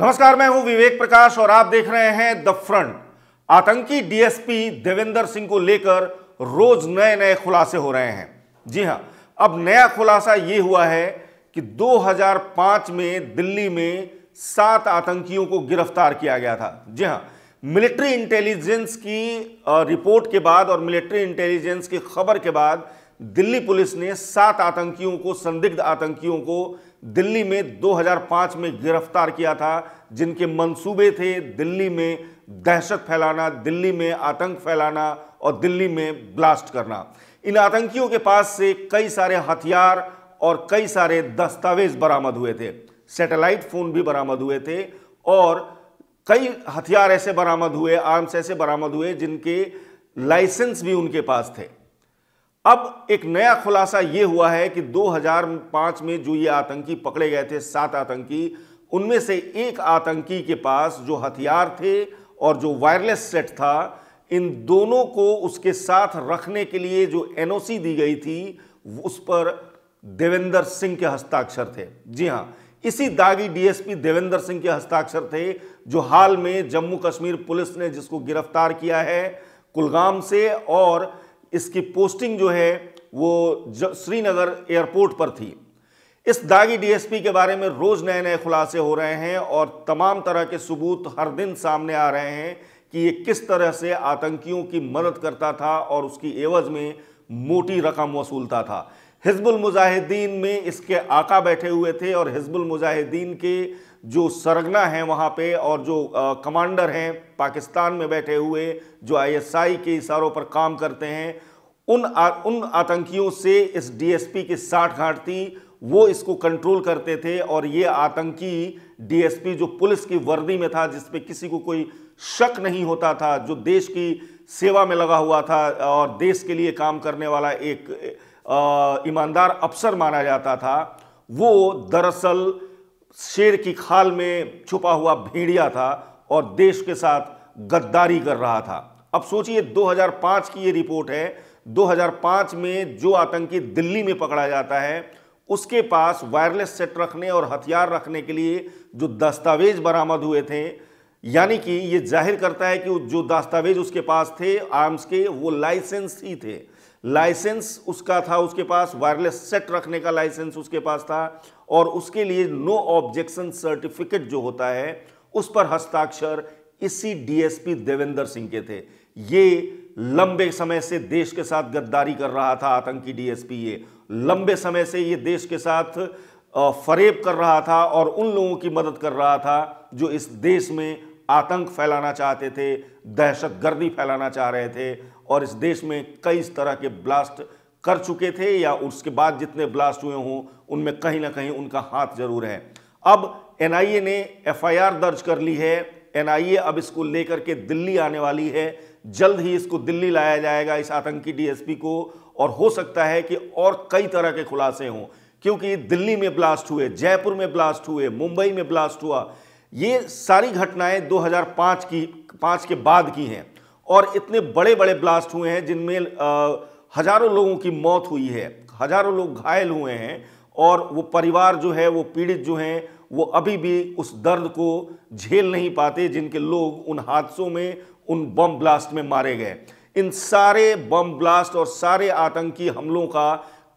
नमस्कार मैं हूं विवेक प्रकाश और आप देख रहे हैं द फ्रंट आतंकी डीएसपी देवेंद्र सिंह को लेकर रोज नए नए खुलासे हो रहे हैं जी हां अब नया खुलासा यह हुआ है कि 2005 में दिल्ली में सात आतंकियों को गिरफ्तार किया गया था जी हां मिलिट्री इंटेलिजेंस की रिपोर्ट के बाद और मिलिट्री इंटेलिजेंस की खबर के बाद दिल्ली पुलिस ने सात आतंकियों को संदिग्ध आतंकियों को दिल्ली में 2005 में गिरफ्तार किया था जिनके मंसूबे थे दिल्ली में दहशत फैलाना दिल्ली में आतंक फैलाना और दिल्ली में ब्लास्ट करना इन आतंकियों के पास से कई सारे हथियार और कई सारे दस्तावेज बरामद हुए थे सैटेलाइट फोन भी बरामद हुए थे और कई हथियार ऐसे बरामद हुए आर्म्स ऐसे बरामद हुए जिनके लाइसेंस भी उनके पास थे अब एक नया खुलासा ये हुआ है कि 2005 में जो ये आतंकी पकड़े गए थे सात आतंकी उनमें से एक आतंकी के पास जो हथियार थे और जो वायरलेस सेट था इन दोनों को उसके साथ रखने के लिए जो एनओसी दी गई थी उस पर देवेंद्र सिंह के हस्ताक्षर थे जी हाँ इसी दागी डीएसपी देवेंद्र सिंह के हस्ताक्षर थे जो हाल में जम्मू कश्मीर पुलिस ने जिसको गिरफ्तार किया है कुलगाम से और इसकी पोस्टिंग जो है वो श्रीनगर एयरपोर्ट पर थी इस दागी डीएसपी के बारे में रोज़ नए नए खुलासे हो रहे हैं और तमाम तरह के सबूत हर दिन सामने आ रहे हैं कि ये किस तरह से आतंकियों की मदद करता था और उसकी एवज में मोटी रकम वसूलता था हिजबुल मुजाहिदीन में इसके आका बैठे हुए थे और हिजबुल मुजाहिदीन के जो सरगना हैं वहाँ पे और जो आ, कमांडर हैं पाकिस्तान में बैठे हुए जो आईएसआई के इशारों पर काम करते हैं उन आ, उन आतंकियों से इस डीएसपी की साठ घाट थी वो इसको कंट्रोल करते थे और ये आतंकी डीएसपी जो पुलिस की वर्दी में था जिस पर किसी को कोई शक नहीं होता था जो देश की सेवा में लगा हुआ था और देश के लिए काम करने वाला एक ईमानदार अफसर माना जाता था वो दरअसल शेर की खाल में छुपा हुआ भेड़िया था और देश के साथ गद्दारी कर रहा था अब सोचिए 2005 की ये रिपोर्ट है 2005 में जो आतंकी दिल्ली में पकड़ा जाता है उसके पास वायरलेस सेट रखने और हथियार रखने के लिए जो दस्तावेज बरामद हुए थे यानी कि ये जाहिर करता है कि जो दस्तावेज उसके पास थे आर्म्स के वो लाइसेंस ही थे लाइसेंस उसका था उसके पास वायरलेस सेट रखने का लाइसेंस उसके पास था और उसके लिए नो ऑब्जेक्शन सर्टिफिकेट जो होता है उस पर हस्ताक्षर इसी डीएसपी देवेंद्र सिंह के थे ये लंबे समय से देश के साथ गद्दारी कर रहा था आतंकी डीएसपी ये लंबे समय से ये देश के साथ फरेब कर रहा था और उन लोगों की मदद कर रहा था जो इस देश में आतंक फैलाना चाहते थे दहशत गर्दी फैलाना चाह रहे थे और इस देश में कई इस तरह के ब्लास्ट कर चुके थे या उसके बाद जितने ब्लास्ट हुए हों उनमें कहीं ना कहीं उनका हाथ जरूर है अब एनआईए ने एफआईआर दर्ज कर ली है एनआईए अब इसको लेकर के दिल्ली आने वाली है जल्द ही इसको दिल्ली लाया जाएगा इस आतंकी डीएसपी को और हो सकता है कि और कई तरह के खुलासे हों क्योंकि दिल्ली में ब्लास्ट हुए जयपुर में ब्लास्ट हुए मुंबई में ब्लास्ट हुआ ये सारी घटनाएं 2005 की पाँच के बाद की हैं और इतने बड़े बड़े ब्लास्ट हुए हैं जिनमें हजारों लोगों की मौत हुई है हजारों लोग घायल हुए हैं और वो परिवार जो है वो पीड़ित जो हैं वो अभी भी उस दर्द को झेल नहीं पाते जिनके लोग उन हादसों में उन बम ब्लास्ट में मारे गए इन सारे बम ब्लास्ट और सारे आतंकी हमलों का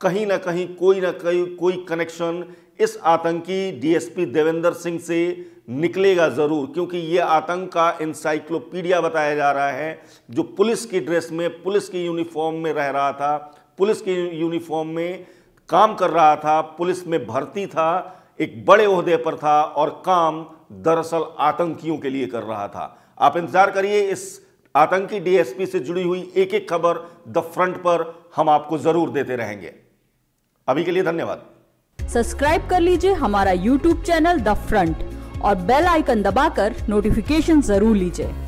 कहीं ना कहीं कोई ना कहीं कोई कनेक्शन इस आतंकी डीएसपी देवेंद्र सिंह से निकलेगा ज़रूर क्योंकि ये आतंक का इंसाइक्लोपीडिया बताया जा रहा है जो पुलिस की ड्रेस में पुलिस की यूनिफॉर्म में रह रहा था पुलिस की यूनिफॉर्म में काम कर रहा था पुलिस में भर्ती था एक बड़े अहदे पर था और काम दरअसल आतंकियों के लिए कर रहा था आप इंतज़ार करिए इस आतंकी डीएसपी से जुड़ी हुई एक एक खबर द फ्रंट पर हम आपको ज़रूर देते रहेंगे अभी के लिए धन्यवाद सब्सक्राइब कर लीजिए हमारा यूट्यूब चैनल द फ्रंट और बेल आइकन दबाकर नोटिफिकेशन जरूर लीजिए